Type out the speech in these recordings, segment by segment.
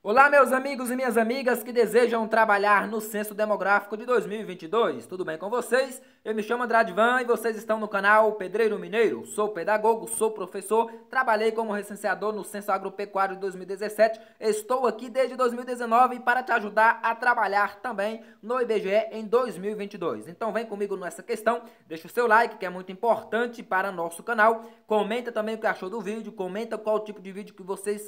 Olá, meus amigos e minhas amigas que desejam trabalhar no Censo Demográfico de 2022. Tudo bem com vocês? Eu me chamo Andrade Van e vocês estão no canal Pedreiro Mineiro. Sou pedagogo, sou professor, trabalhei como recenseador no Censo Agropecuário de 2017. Estou aqui desde 2019 para te ajudar a trabalhar também no IBGE em 2022. Então vem comigo nessa questão, deixa o seu like que é muito importante para nosso canal. Comenta também o que achou do vídeo, comenta qual tipo de vídeo que vocês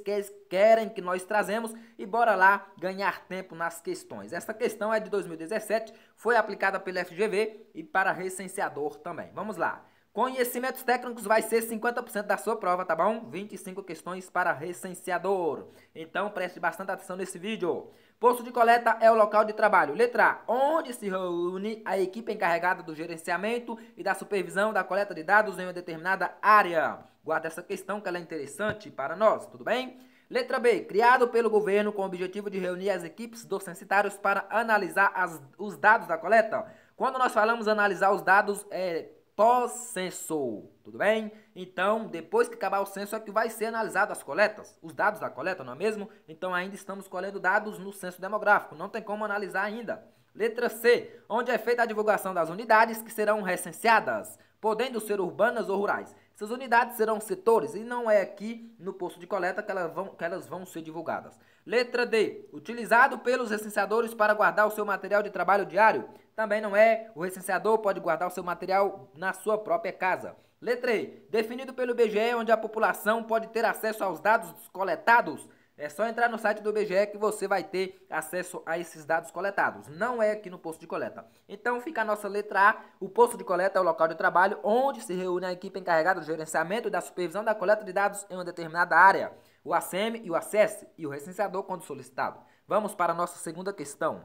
querem que nós trazemos e bora lá ganhar tempo nas questões. Essa questão é de 2017, foi aplicada pela FGV e para recenseador também. Vamos lá. Conhecimentos técnicos vai ser 50% da sua prova, tá bom? 25 questões para recenseador. Então preste bastante atenção nesse vídeo. Posto de coleta é o local de trabalho. Letra A, onde se reúne a equipe encarregada do gerenciamento e da supervisão da coleta de dados em uma determinada área. Guarda essa questão que ela é interessante para nós, tudo bem? Letra B. Criado pelo governo com o objetivo de reunir as equipes dos censitários para analisar as, os dados da coleta. Quando nós falamos analisar os dados, é pós-censo, tudo bem? Então, depois que acabar o censo é que vai ser analisado as coletas, os dados da coleta, não é mesmo? Então ainda estamos colhendo dados no censo demográfico, não tem como analisar ainda. Letra C, onde é feita a divulgação das unidades que serão recenseadas, podendo ser urbanas ou rurais. Essas unidades serão setores e não é aqui no posto de coleta que elas, vão, que elas vão ser divulgadas. Letra D. Utilizado pelos recenseadores para guardar o seu material de trabalho diário. Também não é. O recenseador pode guardar o seu material na sua própria casa. Letra E. Definido pelo BGE, onde a população pode ter acesso aos dados coletados é só entrar no site do IBGE que você vai ter acesso a esses dados coletados. Não é aqui no posto de coleta. Então fica a nossa letra A. O posto de coleta é o local de trabalho onde se reúne a equipe encarregada do gerenciamento e da supervisão da coleta de dados em uma determinada área. O ACM e o ACES e o recenseador quando solicitado. Vamos para a nossa segunda questão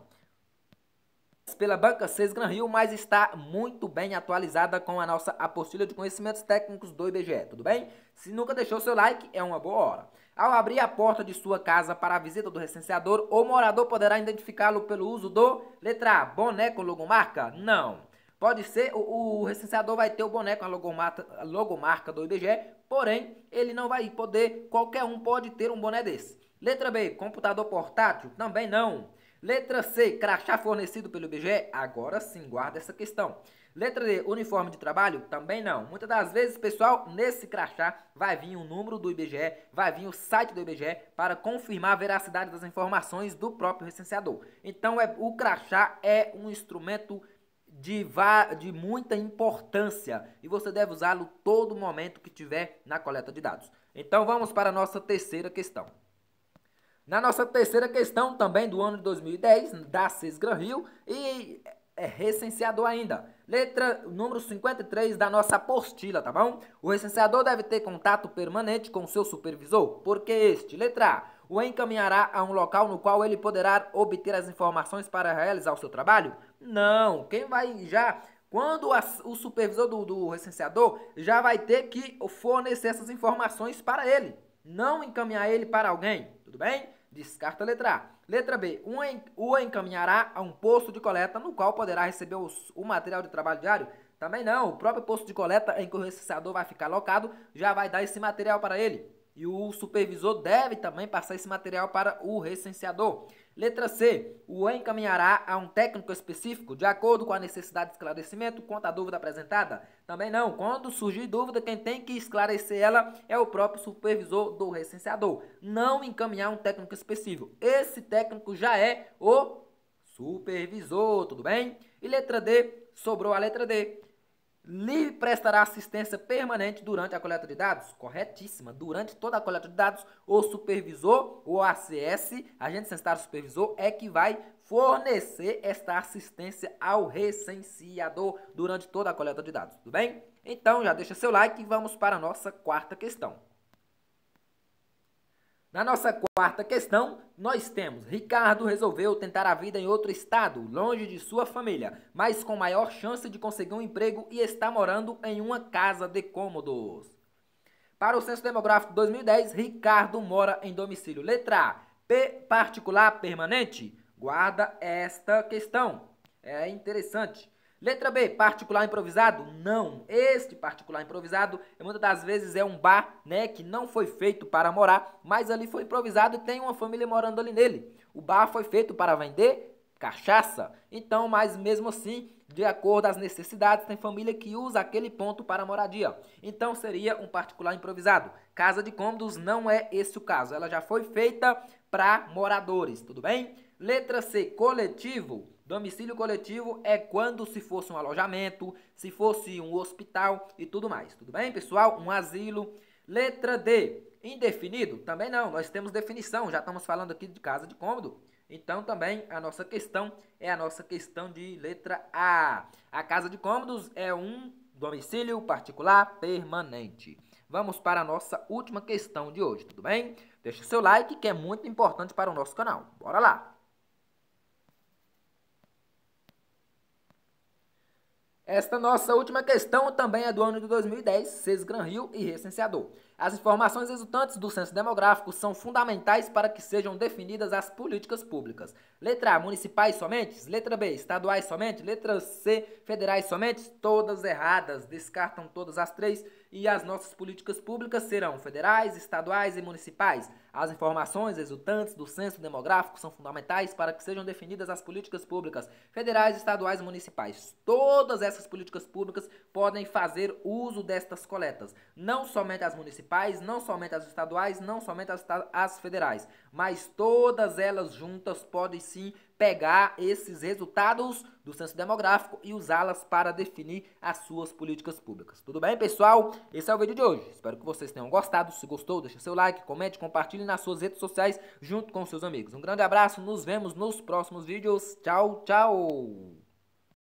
pela banca 6 Gran Rio, mas está muito bem atualizada com a nossa apostila de conhecimentos técnicos do IBGE, tudo bem? Se nunca deixou seu like, é uma boa hora. Ao abrir a porta de sua casa para a visita do recenseador, o morador poderá identificá-lo pelo uso do letra A, boné com logomarca? Não. Pode ser, o, o recenseador vai ter o boné com a logomarca, a logomarca do IBGE, porém, ele não vai poder, qualquer um pode ter um boné desse. Letra B, computador portátil? Também não. Letra C, crachá fornecido pelo IBGE? Agora sim, guarda essa questão. Letra D, uniforme de trabalho? Também não. Muitas das vezes, pessoal, nesse crachá vai vir o número do IBGE, vai vir o site do IBGE para confirmar a veracidade das informações do próprio recenseador. Então, é, o crachá é um instrumento de, de muita importância e você deve usá-lo todo momento que tiver na coleta de dados. Então, vamos para a nossa terceira questão. Na nossa terceira questão, também do ano de 2010, da Sesgra Rio, e é recenseador ainda. Letra número 53 da nossa apostila, tá bom? O recenseador deve ter contato permanente com seu supervisor, porque este, letra A, o encaminhará a um local no qual ele poderá obter as informações para realizar o seu trabalho? Não, quem vai já quando a, o supervisor do, do recenseador já vai ter que fornecer essas informações para ele, não encaminhar ele para alguém tudo bem? Descarta a letra A. Letra B, o encaminhará a um posto de coleta no qual poderá receber os, o material de trabalho diário? Também não, o próprio posto de coleta em que o recenseador vai ficar alocado já vai dar esse material para ele. E o supervisor deve também passar esse material para o recenseador. Letra C. O E encaminhará a um técnico específico, de acordo com a necessidade de esclarecimento quanto à dúvida apresentada? Também não. Quando surgir dúvida, quem tem que esclarecer ela é o próprio supervisor do recenseador. Não encaminhar um técnico específico. Esse técnico já é o supervisor, tudo bem? E letra D, sobrou a letra D lhe prestará assistência permanente durante a coleta de dados? Corretíssima. Durante toda a coleta de dados, o supervisor, o ACS, agente censitário supervisor, é que vai fornecer esta assistência ao recenseador durante toda a coleta de dados, tudo bem? Então já deixa seu like e vamos para a nossa quarta questão. Na nossa quarta questão, nós temos: Ricardo resolveu tentar a vida em outro estado, longe de sua família, mas com maior chance de conseguir um emprego e está morando em uma casa de cômodos. Para o Censo Demográfico 2010, Ricardo mora em domicílio. Letra A, P particular permanente. Guarda esta questão. É interessante. Letra B, particular improvisado? Não. Este particular improvisado, muitas das vezes, é um bar né, que não foi feito para morar, mas ali foi improvisado e tem uma família morando ali nele. O bar foi feito para vender cachaça. Então, mas mesmo assim, de acordo às necessidades, tem família que usa aquele ponto para moradia. Então, seria um particular improvisado. Casa de cômodos não é esse o caso. Ela já foi feita para moradores, tudo bem? Letra C, coletivo Domicílio coletivo é quando se fosse um alojamento, se fosse um hospital e tudo mais. Tudo bem, pessoal? Um asilo. Letra D. Indefinido? Também não. Nós temos definição. Já estamos falando aqui de casa de cômodo. Então também a nossa questão é a nossa questão de letra A. A casa de cômodos é um domicílio particular permanente. Vamos para a nossa última questão de hoje, tudo bem? Deixa o seu like que é muito importante para o nosso canal. Bora lá! Esta nossa última questão também é do ano de 2010, Cês Gran Rio e Recenseador. As informações resultantes do censo demográfico são fundamentais para que sejam definidas as políticas públicas. Letra A, municipais somente? Letra B, estaduais somente? Letra C, federais somente? Todas erradas, descartam todas as três e as nossas políticas públicas serão federais, estaduais e municipais. As informações resultantes do censo demográfico são fundamentais para que sejam definidas as políticas públicas federais, estaduais e municipais. Todas essas políticas públicas podem fazer uso destas coletas, não somente as municipais municipais, não somente as estaduais, não somente as, as federais, mas todas elas juntas podem sim pegar esses resultados do censo demográfico e usá-las para definir as suas políticas públicas. Tudo bem, pessoal? Esse é o vídeo de hoje. Espero que vocês tenham gostado. Se gostou, deixa seu like, comente, compartilhe nas suas redes sociais junto com seus amigos. Um grande abraço, nos vemos nos próximos vídeos. Tchau, tchau!